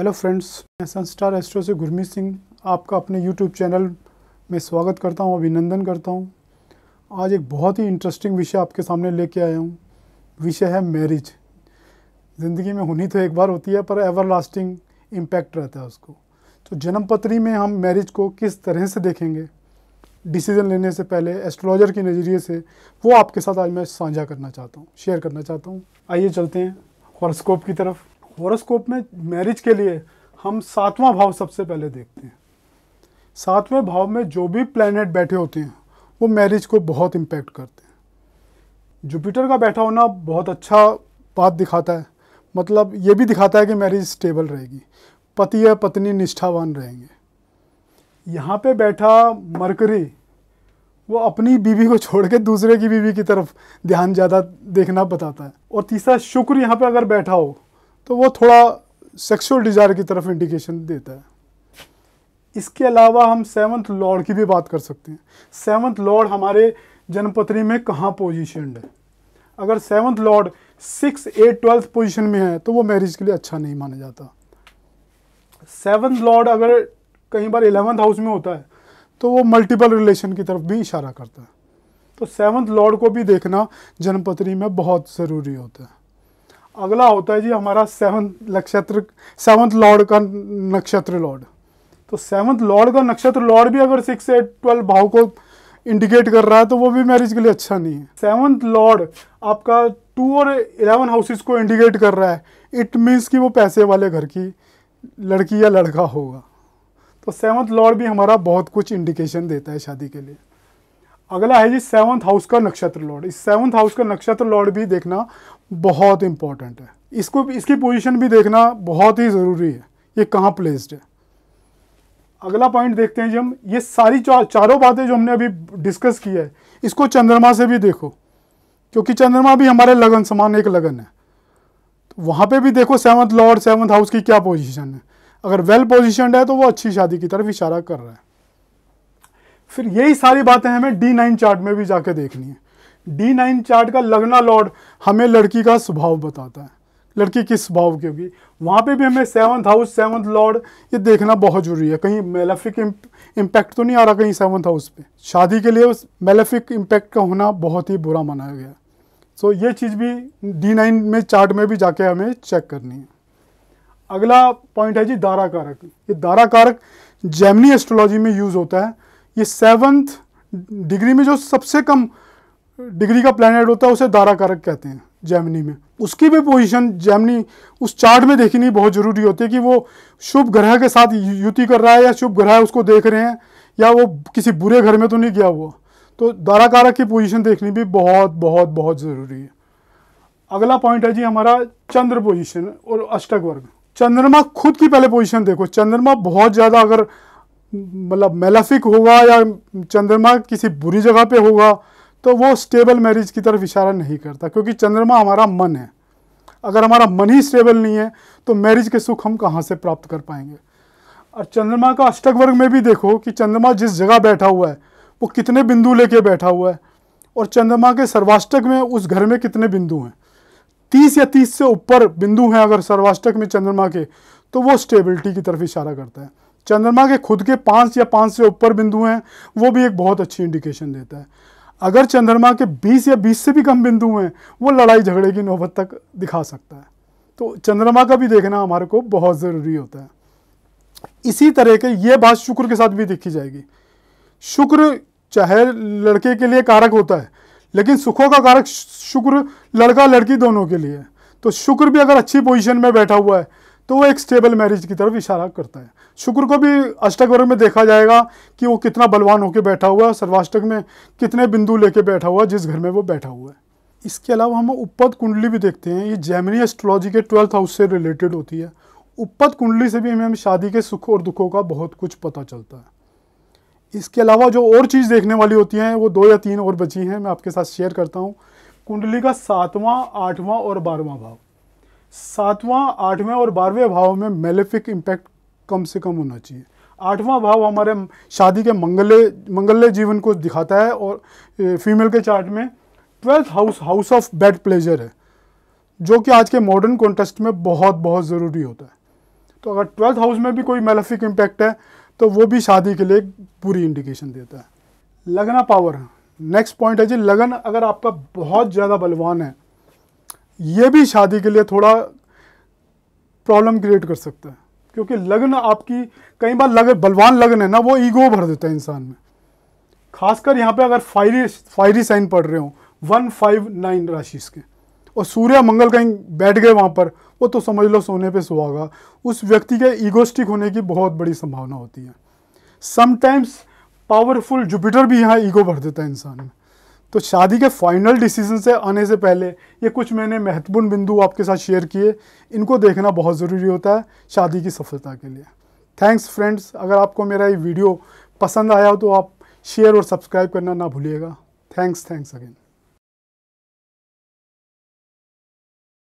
hello friends मैं Sunstar astro से गुरमीत सिंह आपका अपने यूट्यूब चैनल में स्वागत करता हूं अभिनंदन करता हूं आज एक बहुत ही इंटरेस्टिंग विषय आपके सामने लेके आया हूं विषय है मैरिज ज़िंदगी में होनी तो एक बार होती है पर एवर लास्टिंग इम्पैक्ट रहता है उसको तो जन्मपत्री में हम मैरिज को किस तरह से देखेंगे डिसीज़न लेने से पहले एस्ट्रोलॉजर के नज़रिए से वो आपके साथ आज मैं साझा करना चाहता हूँ शेयर करना चाहता हूँ आइए चलते हैं हॉरोस्कोप की तरफ होरोस्कोप में मैरिज के लिए हम सातवां भाव सबसे पहले देखते हैं सातवें भाव में जो भी प्लेनेट बैठे होते हैं वो मैरिज को बहुत इम्पैक्ट करते हैं जुपिटर का बैठा होना बहुत अच्छा बात दिखाता है मतलब ये भी दिखाता है कि मैरिज स्टेबल रहेगी पति या पत्नी निष्ठावान रहेंगे यहाँ पे बैठा मरकरी वो अपनी बीवी को छोड़ के दूसरे की बीवी की तरफ ध्यान ज़्यादा देखना बताता है और तीसरा शुक्र यहाँ पे अगर बैठा हो तो वो थोड़ा सेक्सुअल डिज़ायर की तरफ इंडिकेशन देता है इसके अलावा हम सेवन्थ लॉर्ड की भी बात कर सकते हैं सेवन्थ लॉर्ड हमारे जन्मपत्री में कहाँ पोजिशनड है अगर seventh lord six eight twelfth position में है तो वो मैरिज के लिए अच्छा नहीं माना जाता सेवन्थ लॉर्ड अगर कई बार एलेवेंथ हाउस में होता है तो वो मल्टीपल रिलेशन की तरफ भी इशारा करता है तो सेवन्थ लॉर्ड को भी देखना जन्मपत्री में बहुत ज़रूरी होता है अगला होता है जी हमारा सेवंथ नक्षत्र सेवंथ लॉर्ड का नक्षत्र लॉर्ड तो सेवंथ लॉर्ड का नक्षत्र लॉर्ड भी अगर सिक्स एट ट्वेल्व भाव को इंडिकेट कर रहा है तो वो भी मैरिज के लिए अच्छा नहीं है सेवंथ लॉर्ड आपका टू और इलेवन हाउसेस को इंडिकेट कर रहा है इट मीन्स कि वो पैसे वाले घर की लड़की या लड़का होगा तो सेवंथ लॉर्ड भी हमारा बहुत कुछ इंडिकेशन देता है शादी के लिए अगला है जी सेवन्थ हाउस का नक्षत्र लॉर्ड इस सेवंथ हाउस का नक्षत्र लॉर्ड भी देखना बहुत इंपॉर्टेंट है इसको इसकी पोजीशन भी देखना बहुत ही ज़रूरी है ये कहाँ प्लेस्ड है अगला पॉइंट देखते हैं जी हम ये सारी चा, चारों बातें जो हमने अभी डिस्कस की है इसको चंद्रमा से भी देखो क्योंकि चंद्रमा भी हमारे लगन समान एक लगन है तो वहाँ पे भी देखो सेवंथ लॉर्ड सेवन्थ हाउस की क्या पोजीशन है अगर वेल पोजिशन है तो वो अच्छी शादी की तरफ इशारा कर रहा है फिर यही सारी बातें हमें डी नाइन चार्ट में भी जाके देखनी है डी नाइन चार्ट का लगना लॉर्ड हमें लड़की का स्वभाव बताता है लड़की किस स्वभाव की होगी वहाँ पे भी हमें सेवन्थ हाउस सेवन्थ लॉर्ड ये देखना बहुत ज़रूरी है कहीं मेलेफिक इम्पैक्ट तो नहीं आ रहा कहीं सेवन्थ हाउस पे शादी के लिए उस मेलेफिक इम्पैक्ट का होना बहुत ही बुरा माना गया सो ये चीज़ भी डी नाइन में चार्ट में भी जाके हमें चेक करनी है अगला पॉइंट है जी दारा कारक ये दारा कारक जैमनी एस्ट्रोलॉजी में यूज़ होता है ये सेवन्थ डिग्री में जो सबसे कम डिग्री का प्लानट होता है उसे दारा कारक कहते हैं जैमनी में उसकी भी पोजीशन जैमनी उस चार्ट में देखनी बहुत ज़रूरी होती है कि वो शुभ ग्रह के साथ युति कर रहा है या शुभ ग्रह उसको देख रहे हैं या वो किसी बुरे घर में तो नहीं गया हुआ तो दारा कारक की पोजीशन देखनी भी बहुत बहुत बहुत ज़रूरी है अगला पॉइंट है जी हमारा चंद्र पोजिशन और अष्टक वर्ग चंद्रमा खुद की पहले पोजिशन देखो चंद्रमा बहुत ज़्यादा अगर मतलब मेलाफिक होगा या चंद्रमा किसी बुरी जगह पे होगा तो वो स्टेबल मैरिज की तरफ इशारा नहीं करता क्योंकि चंद्रमा हमारा मन है अगर हमारा मन ही स्टेबल नहीं है तो मैरिज के सुख हम कहाँ से प्राप्त कर पाएंगे और चंद्रमा का अष्टक वर्ग में भी देखो कि चंद्रमा जिस जगह बैठा हुआ है वो कितने बिंदु लेके बैठा हुआ है और चंद्रमा के सर्वाष्टक में उस घर में कितने बिंदु हैं तीस या तीस से ऊपर बिंदु हैं अगर सर्वाष्टक में चंद्रमा के तो वो स्टेबिलिटी की तरफ इशारा करता है चंद्रमा के खुद के पाँच या पाँच से ऊपर बिंदु हैं वो भी एक बहुत अच्छी इंडिकेशन देता है अगर चंद्रमा के 20 या 20 से भी कम बिंदु हैं वो लड़ाई झगड़े की नौबत तक दिखा सकता है तो चंद्रमा का भी देखना हमारे को बहुत ज़रूरी होता है इसी तरह के ये बात शुक्र के साथ भी देखी जाएगी शुक्र चाहे लड़के के लिए कारक होता है लेकिन सुखों का कारक शुक्र लड़का लड़की दोनों के लिए है तो शुक्र भी अगर अच्छी पोजीशन में बैठा हुआ है तो वो एक स्टेबल मैरिज की तरफ इशारा करता है शुक्र को भी अष्टक वर्ग में देखा जाएगा कि वो कितना बलवान होकर बैठा हुआ है सर्वाष्टक में कितने बिंदु लेके बैठा हुआ है जिस घर में वो बैठा हुआ है इसके अलावा हम उपपद कुंडली भी देखते हैं ये जैमिनी एस्ट्रोलॉजी के ट्वेल्थ हाउस से रिलेटेड होती है उपपद कुंडली से भी हमें शादी के सुख और दुखों का बहुत कुछ पता चलता है इसके अलावा जो और चीज़ देखने वाली होती हैं वो दो या तीन और बची हैं मैं आपके साथ शेयर करता हूँ कुंडली का सातवां आठवां और बारहवां भाव सातवां आठवें और बारहवें भाव में मेलेफिक इम्पैक्ट कम से कम होना चाहिए आठवां भाव हमारे शादी के मंगल्य मंगल्य जीवन को दिखाता है और फीमेल के चार्ट में twelfth house house of bed pleasure है जो कि आज के मॉडर्न कॉन्टेस्ट में बहुत बहुत ज़रूरी होता है तो अगर ट्वेल्थ हाउस में भी कोई मेलेफिक इम्पैक्ट है तो वो भी शादी के लिए पूरी इंडिकेशन देता है लगना पावर नेक्स्ट पॉइंट है जी लगन अगर आपका बहुत ज़्यादा बलवान है ये भी शादी के लिए थोड़ा प्रॉब्लम क्रिएट कर सकता है क्योंकि लग्न आपकी कई बार लग बलवान लग्न है ना वो ईगो भर देता है इंसान में खासकर यहाँ पे अगर फायरी फायरी साइन पढ़ रहे हो वन फाइव नाइन राशि के और सूर्य मंगल कहीं बैठ गए वहाँ पर वो तो समझ लो सोने पे सुहागा उस व्यक्ति के ईगोस्टिक होने की बहुत बड़ी संभावना होती है समटाइम्स पावरफुल जुपिटर भी यहाँ ईगो भर देता है इंसान में तो शादी के फाइनल डिसीजन से आने से पहले ये कुछ मैंने महत्वपूर्ण बिंदु आपके साथ शेयर किए इनको देखना बहुत ज़रूरी होता है शादी की सफलता के लिए थैंक्स फ्रेंड्स अगर आपको मेरा ये वीडियो पसंद आया हो तो आप शेयर और सब्सक्राइब करना ना भूलिएगा थैंक्स थैंक्स अगेन